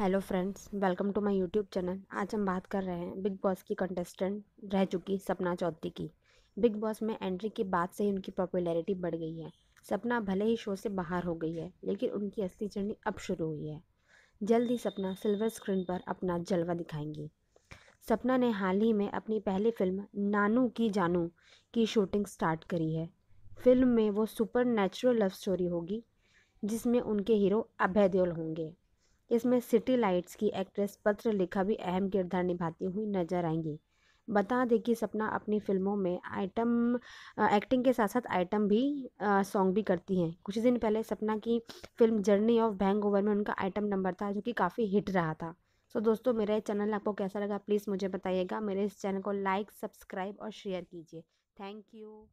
hello friends welcome to my YouTube channel आज हम बात कर रहे हैं बिग बॉस की कंटेस्टेंट रह चुकी सपना चौधरी की बिग बॉस में एंट्री की बात से ही उनकी पॉपुलैरिटी बढ़ गई है सपना भले ही शो से बाहर हो गई है लेकिन उनकी असली जर्नी अब शुरू हुई है जल्द ही सपना सिल्वर स्क्रीन पर अपना जलवा दिखाएंगी सपना ने हाल ही में अपनी पहली फिल्म नानू की जानू की शूटिंग स्टार्ट करी है फिल्म में वो सुपर नेचुरल लव स्टोरी होगी जिसमें उनके हीरो अभय देओल होंगे इसमें सिटी लाइट्स की एक्ट्रेस पत्र लिखा भी अहम किरदार निभाती हुई नजर आएंगी बता दें कि सपना अपनी फिल्मों में आइटम एक्टिंग के साथ साथ आइटम भी सॉन्ग भी करती हैं कुछ दिन पहले सपना की film Journey of Bhangover में उनका आइटम नंबर था जो कि काफ़ी हिट रहा था सो so, दोस्तों मेरा ये चैनल आपको कैसा लगा प्लीज़ मुझे बताइएगा मेरे इस चैनल को लाइक सब्सक्राइब और शेयर कीजिए थैंक यू